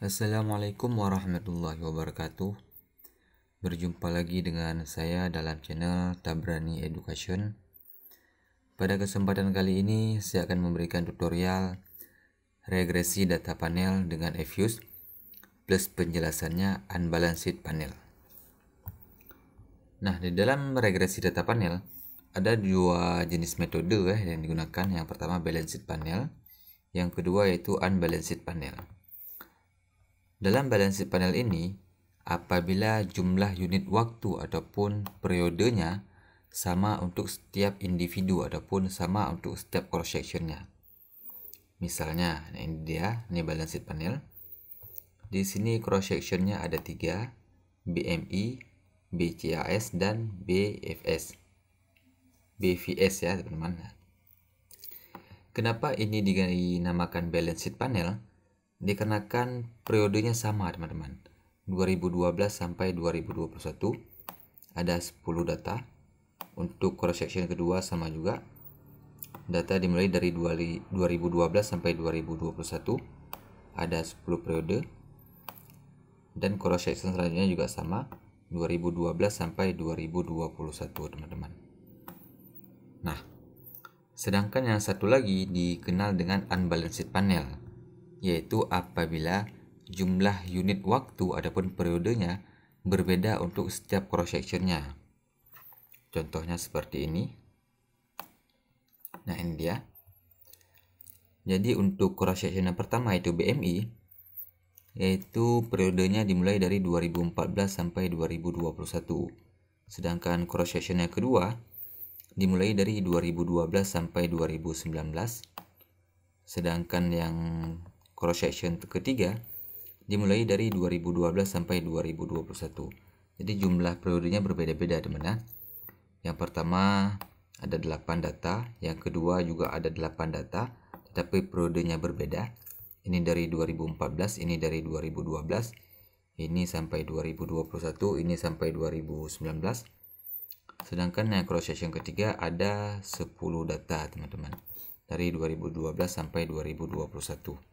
Assalamualaikum warahmatullahi wabarakatuh Berjumpa lagi dengan saya dalam channel Tabrani Education Pada kesempatan kali ini saya akan memberikan tutorial Regresi data panel dengan EFUSE Plus penjelasannya Unbalanced Panel Nah di dalam regresi data panel Ada dua jenis metode yang digunakan Yang pertama Balanced Panel Yang kedua yaitu Unbalanced Panel dalam balansi panel ini, apabila jumlah unit waktu ataupun periodenya sama untuk setiap individu ataupun sama untuk setiap cross sectionnya. Misalnya, nah ini dia, ini balance panel. Di sini cross sectionnya ada tiga, BMI, BCAS, dan BFS. BVS ya teman-teman. Kenapa ini dinamakan balance sheet panel? dikarenakan periodenya sama teman-teman 2012 sampai 2021 ada 10 data untuk cross section kedua sama juga data dimulai dari 2012 sampai 2021 ada 10 periode dan cross section selanjutnya juga sama 2012 sampai 2021 teman-teman nah sedangkan yang satu lagi dikenal dengan unbalanced panel yaitu apabila jumlah unit waktu adapun periodenya berbeda untuk setiap cross sectionnya. Contohnya seperti ini. Nah ini dia. Jadi untuk cross section yang pertama itu BMI yaitu periodenya dimulai dari 2014 sampai 2021. Sedangkan cross section yang kedua dimulai dari 2012 sampai 2019. Sedangkan yang cross section ketiga dimulai dari 2012 sampai 2021. Jadi jumlah periodenya berbeda-beda teman ya. Yang pertama ada 8 data, yang kedua juga ada 8 data, tetapi periodenya berbeda. Ini dari 2014, ini dari 2012, ini sampai 2021, ini sampai 2019. Sedangkan yang cross section ketiga ada 10 data teman-teman dari 2012 sampai 2021.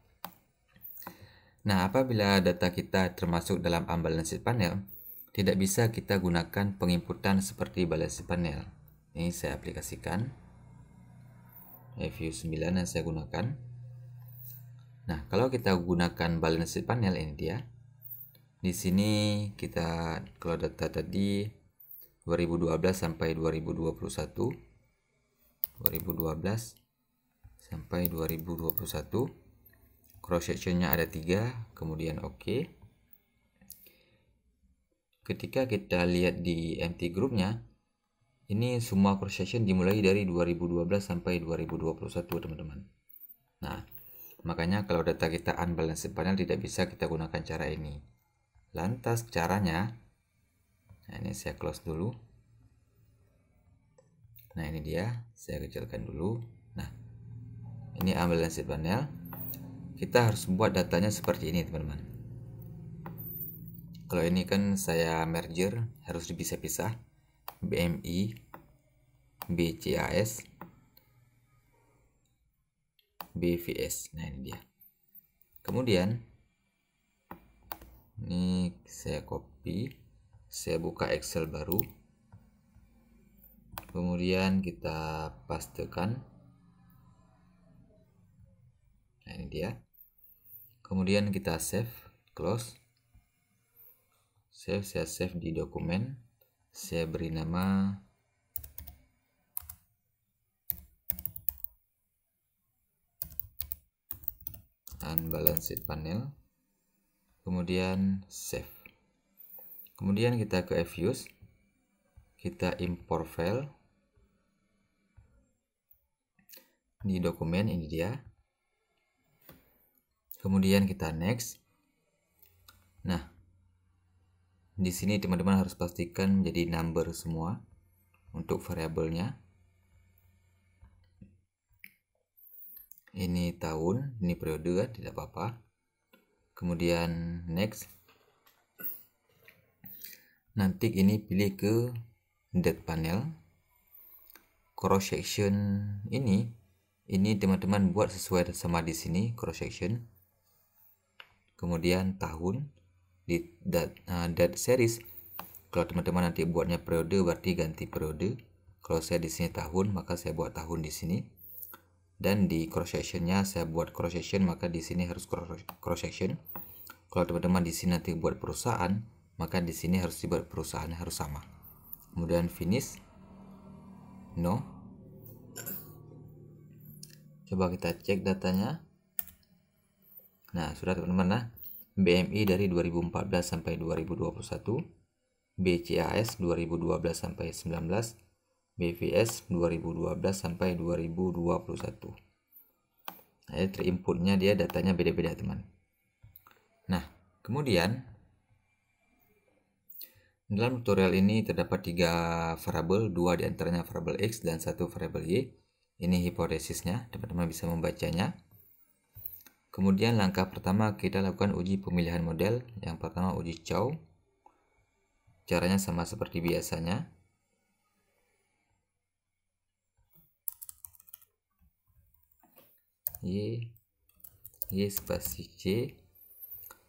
Nah, apabila data kita termasuk dalam unbalanced panel, tidak bisa kita gunakan penginputan seperti balanced panel. Ini saya aplikasikan. Review 9 yang saya gunakan. Nah, kalau kita gunakan balanced panel ini dia. Di sini kita kalau data tadi 2012 sampai 2021 2012 sampai 2021 cross sectionnya ada tiga kemudian oke okay. ketika kita lihat di MT groupnya ini semua cross section dimulai dari 2012 sampai 2021 teman-teman nah makanya kalau data kita unbalanced panel tidak bisa kita gunakan cara ini lantas caranya nah ini saya close dulu nah ini dia saya kecilkan dulu nah ini unbalanced panel kita harus buat datanya seperti ini teman-teman kalau ini kan saya merger harus dipisah-pisah BMI BCAS BVS nah ini dia kemudian ini saya copy saya buka Excel baru kemudian kita pastekan nah ini dia kemudian kita save close save saya save di dokumen saya beri nama unbalanced panel kemudian save kemudian kita ke fuse kita import file di dokumen ini dia kemudian kita next nah di sini teman-teman harus pastikan menjadi number semua untuk variabelnya ini tahun ini periode kan tidak apa-apa kemudian next nanti ini pilih ke dead panel cross section ini ini teman-teman buat sesuai sama di sini cross section kemudian tahun di dat uh, series kalau teman-teman nanti buatnya periode berarti ganti periode kalau saya di sini tahun maka saya buat tahun di sini dan di cross sectionnya saya buat cross section maka di sini harus cross section kalau teman-teman di sini nanti buat perusahaan maka di sini harus dibuat perusahaan harus sama kemudian finish no coba kita cek datanya Nah, sudah teman-teman nah. BMI dari 2014 sampai 2021, BCAS 2012 sampai 19, BVS 2012 sampai 2021. Nah, ini terinputnya dia datanya beda-beda, teman. Nah, kemudian dalam tutorial ini terdapat tiga variabel, dua diantaranya variabel X dan satu variabel Y. Ini hipotesisnya, teman-teman bisa membacanya. Kemudian langkah pertama kita lakukan uji pemilihan model. Yang pertama uji Chow. Caranya sama seperti biasanya. Y, Y spasi C.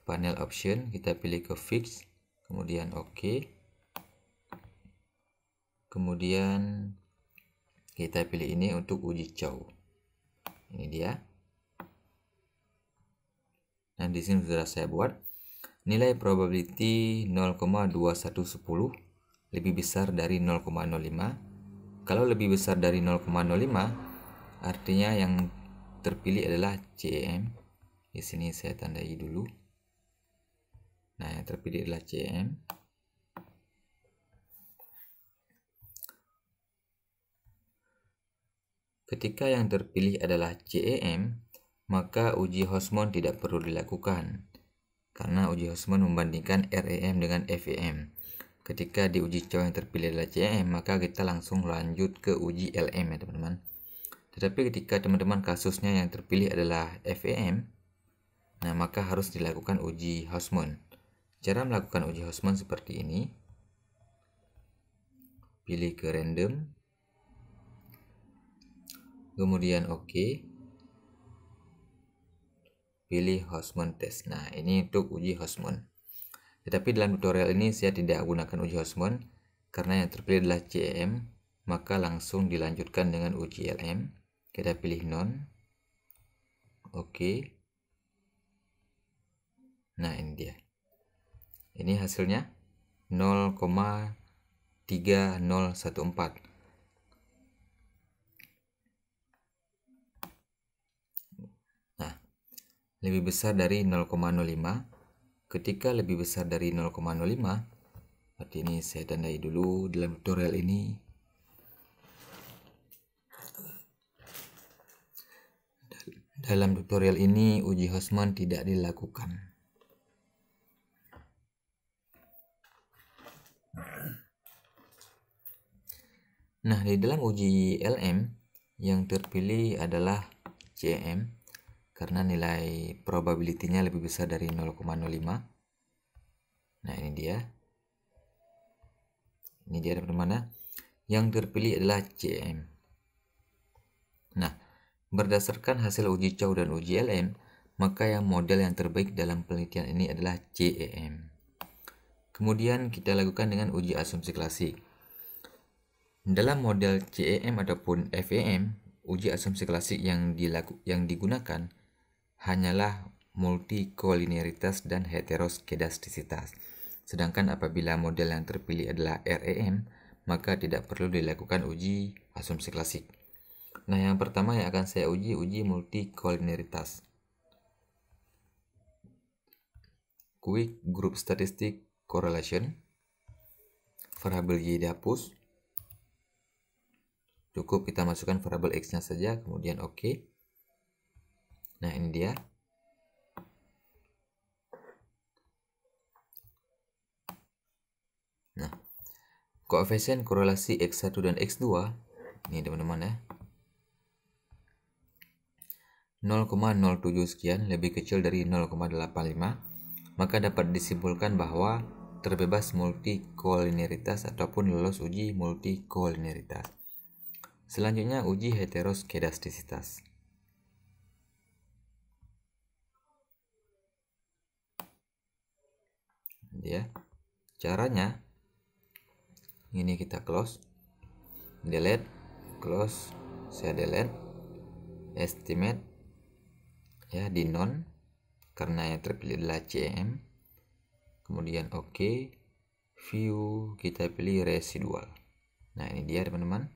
Panel option kita pilih ke fix, kemudian OK. Kemudian kita pilih ini untuk uji Chow. Ini dia nah di sini sudah saya buat nilai probability 0,2110 lebih besar dari 0,05 kalau lebih besar dari 0,05 artinya yang terpilih adalah CM di sini saya tandai dulu nah yang terpilih adalah CM ketika yang terpilih adalah CEM maka uji Hosmon tidak perlu dilakukan karena uji Hosmon membandingkan REM dengan FEM. Ketika diuji uji cowok yang terpilih adalah CM, e maka kita langsung lanjut ke uji LM e ya teman-teman. Tetapi ketika teman-teman kasusnya yang terpilih adalah FEM, nah maka harus dilakukan uji Hosmon. Cara melakukan uji Hosmon seperti ini. Pilih ke random. Kemudian oke. Okay pilih Houseman test. Nah, ini untuk uji Houseman. Tetapi dalam tutorial ini saya tidak gunakan uji Houseman karena yang terpilih adalah CEM maka langsung dilanjutkan dengan uji LM. Kita pilih non. Oke. Okay. Nah, ini dia. Ini hasilnya 0,3014 lebih besar dari 0,05 ketika lebih besar dari 0,05 berarti ini saya tandai dulu dalam tutorial ini dalam tutorial ini uji Hosman tidak dilakukan Nah, di dalam uji LM yang terpilih adalah CM karena nilai probability-nya lebih besar dari 0,05. Nah, ini dia. Ini dia dari mana? Yang terpilih adalah CM. Nah, berdasarkan hasil uji Chow dan uji LM, maka yang model yang terbaik dalam penelitian ini adalah CEM. Kemudian kita lakukan dengan uji asumsi klasik. Dalam model CEM ataupun FEM, uji asumsi klasik yang yang digunakan hanyalah multikolineritas dan heteroskedastisitas. Sedangkan apabila model yang terpilih adalah REM, maka tidak perlu dilakukan uji asumsi klasik. Nah, yang pertama yang akan saya uji, uji multikolineritas. Quick Group Statistic Correlation, Variable Y dihapus, cukup kita masukkan variable X-nya saja, kemudian oke. OK nah ini dia nah koefisien korelasi x1 dan x2 ini teman-teman ya 0,07 sekian lebih kecil dari 0,85 maka dapat disimpulkan bahwa terbebas multikolineritas ataupun lolos uji multikolineritas. Selanjutnya uji heteroskedastisitas. ya caranya ini kita close delete close saya delete estimate ya di non karena yang terpilih adalah CM kemudian oke okay. view kita pilih residual nah ini dia teman-teman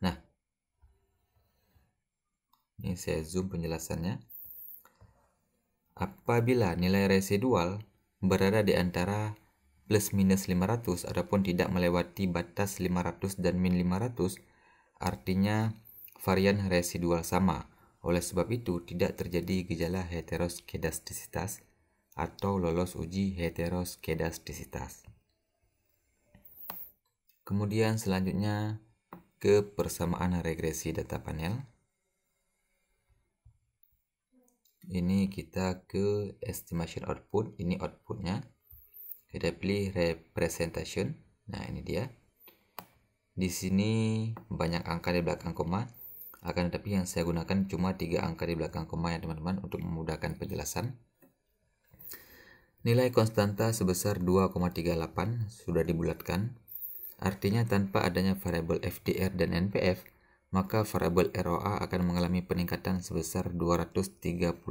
nah ini saya zoom penjelasannya apabila nilai residual berada di antara plus minus 500 ataupun tidak melewati batas 500 dan min 500 artinya varian residual sama. Oleh sebab itu tidak terjadi gejala heteroskedastisitas atau lolos uji heteroskedastisitas. Kemudian selanjutnya ke persamaan regresi data panel. ini kita ke estimation output ini outputnya kita pilih representation nah ini dia di sini banyak angka di belakang koma akan tetapi yang saya gunakan cuma tiga angka di belakang koma ya teman-teman untuk memudahkan penjelasan nilai konstanta sebesar 2,38 sudah dibulatkan artinya tanpa adanya variable FDR dan NPF maka variabel ROA akan mengalami peningkatan sebesar 238%.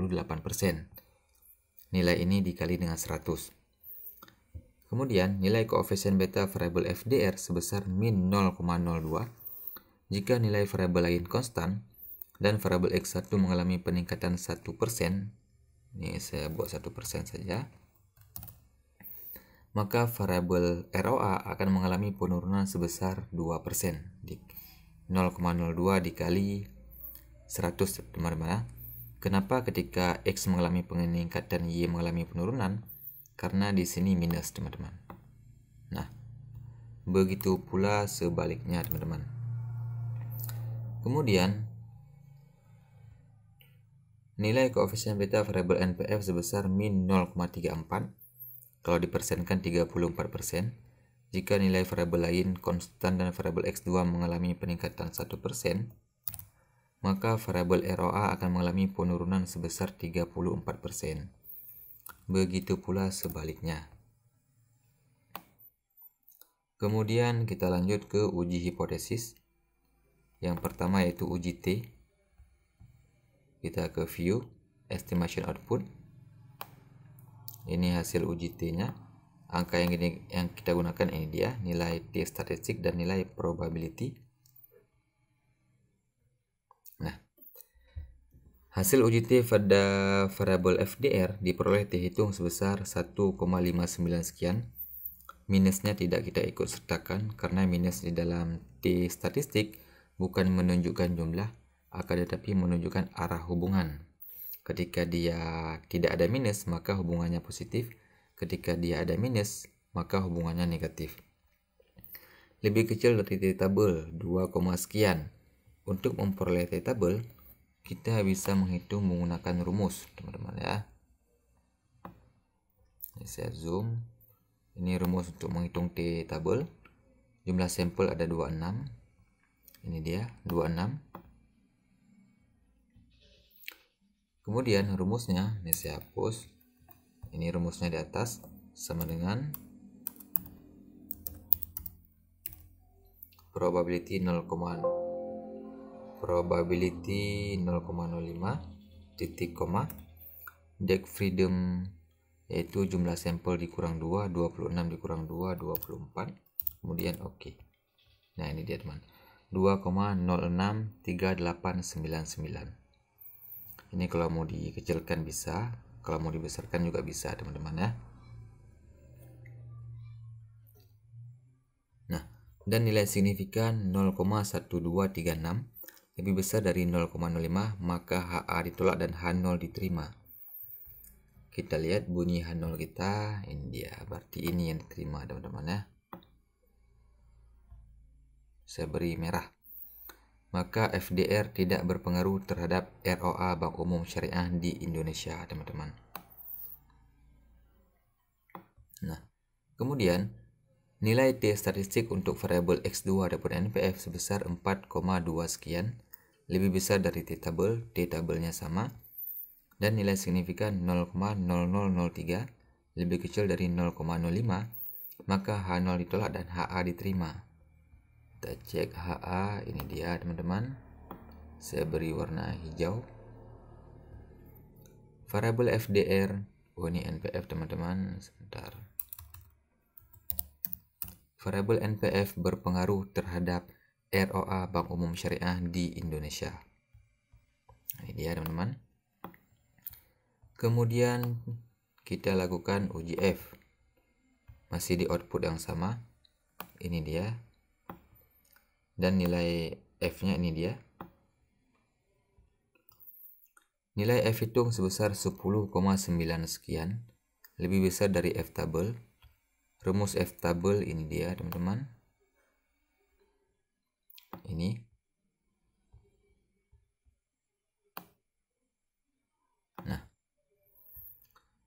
Nilai ini dikali dengan 100. Kemudian, nilai koefisien beta variabel FDR sebesar min 0,02 jika nilai variabel lain konstan dan variabel X1 mengalami peningkatan 1%. Ini saya buat 1% saja. Maka variabel ROA akan mengalami penurunan sebesar 2%. 0,02 dikali 100 teman-teman Kenapa ketika X mengalami peningkatan dan Y mengalami penurunan? Karena di sini minus teman-teman. Nah, begitu pula sebaliknya teman-teman. Kemudian, nilai koefisien beta variabel NPF sebesar min 0,34 kalau dipersenkan 34 jika nilai variabel lain konstan dan variabel x2 mengalami peningkatan 1%, maka variabel ROA akan mengalami penurunan sebesar 34%. Begitu pula sebaliknya. Kemudian kita lanjut ke uji hipotesis. Yang pertama yaitu uji T. Kita ke view, estimation output. Ini hasil uji T-nya angka yang ini yang kita gunakan ini dia nilai t statistik dan nilai probability nah hasil uji t pada variable FDR diperoleh dihitung sebesar 1,59 sekian minusnya tidak kita ikut sertakan karena minus di dalam t statistik bukan menunjukkan jumlah akan tetapi menunjukkan arah hubungan ketika dia tidak ada minus maka hubungannya positif ketika dia ada minus, maka hubungannya negatif. Lebih kecil dari t tabel 2, sekian. Untuk memperoleh t tabel, kita bisa menghitung menggunakan rumus, teman-teman ya. Ini saya zoom. Ini rumus untuk menghitung t tabel. Jumlah sampel ada 26. Ini dia, 26. Kemudian rumusnya, ini saya hapus ini rumusnya di atas sama dengan probability 0, probability 0,05 titik koma deck freedom yaitu jumlah sampel dikurang 2 26 dikurang 2 24 kemudian oke okay. nah ini dia teman 2,063899 ini kalau mau dikecilkan bisa kalau mau dibesarkan juga bisa teman-teman ya nah dan nilai signifikan 0,1236 lebih besar dari 0,05 maka HA ditolak dan H0 diterima kita lihat bunyi H0 kita ini dia berarti ini yang diterima teman-teman ya saya beri merah maka FDR tidak berpengaruh terhadap ROA Bank Umum Syariah di Indonesia, teman-teman. Nah, kemudian nilai T statistik untuk variabel X2 ataupun NPF sebesar 4,2 sekian, lebih besar dari T tabel, T tabelnya sama, dan nilai signifikan 0,0003 lebih kecil dari 0,05, maka H0 ditolak dan HA diterima kita cek HA ini dia teman-teman saya beri warna hijau variable FDR oh ini NPF teman-teman sebentar variable NPF berpengaruh terhadap ROA Bank Umum Syariah di Indonesia ini dia teman-teman kemudian kita lakukan ugf masih di output yang sama ini dia dan nilai F-nya ini dia. Nilai F hitung sebesar 10,9 sekian, lebih besar dari F tabel. Rumus F tabel ini dia, teman-teman. Ini. Nah.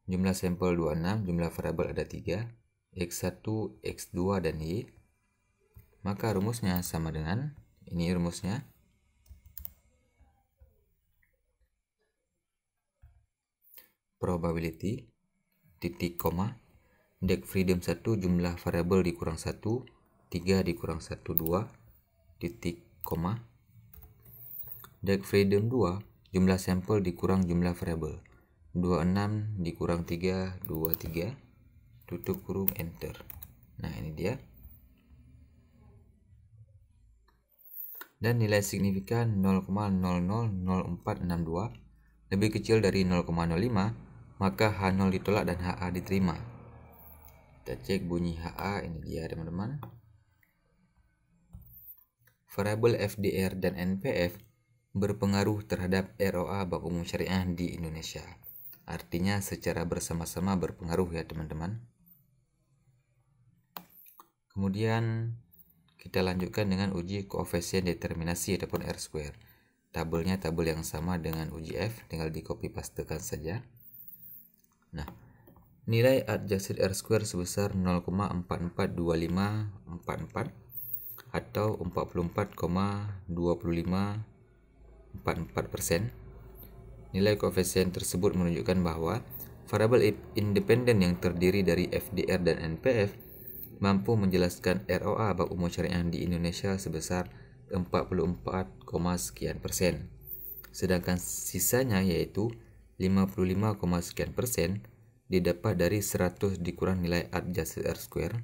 Jumlah sampel 26, jumlah variabel ada 3, X1, X2, dan Y maka rumusnya sama dengan ini rumusnya. Probability titik koma dek freedom 1 jumlah variabel dikurang 1 3 dikurang 1 2 titik koma dek freedom 2 jumlah sampel dikurang jumlah variabel 26 dikurang 3 23 tutup kurung enter nah ini dia dan nilai signifikan 0,000462 lebih kecil dari 0,05, maka H0 ditolak dan HA diterima. Kita cek bunyi HA, ini dia teman-teman. Variable FDR dan NPF berpengaruh terhadap ROA baku umum syariah di Indonesia. Artinya secara bersama-sama berpengaruh ya teman-teman. Kemudian kita lanjutkan dengan uji koefisien determinasi ataupun R square. Tabelnya tabel yang sama dengan uji F, tinggal di copy pastekan saja. Nah, nilai adjusted R square sebesar 0,442544 atau 44,2544 persen. Nilai koefisien tersebut menunjukkan bahwa variabel independen yang terdiri dari FDR dan NPF mampu menjelaskan ROA bab umum syariah di Indonesia sebesar 44, sekian persen. Sedangkan sisanya yaitu 55, sekian persen didapat dari 100 dikurang nilai adjusted R square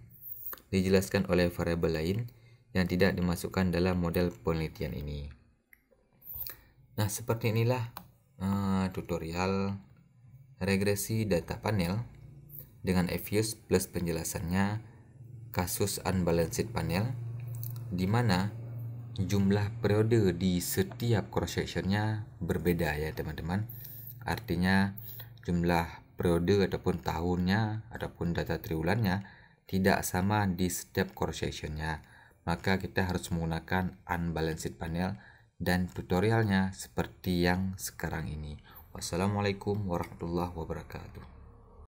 dijelaskan oleh variabel lain yang tidak dimasukkan dalam model penelitian ini. Nah, seperti inilah uh, tutorial regresi data panel dengan EVUS plus penjelasannya kasus unbalanced panel di mana jumlah periode di setiap cross sectionnya berbeda ya teman-teman artinya jumlah periode ataupun tahunnya ataupun data triwulannya tidak sama di setiap cross sectionnya maka kita harus menggunakan unbalanced panel dan tutorialnya seperti yang sekarang ini wassalamualaikum warahmatullahi wabarakatuh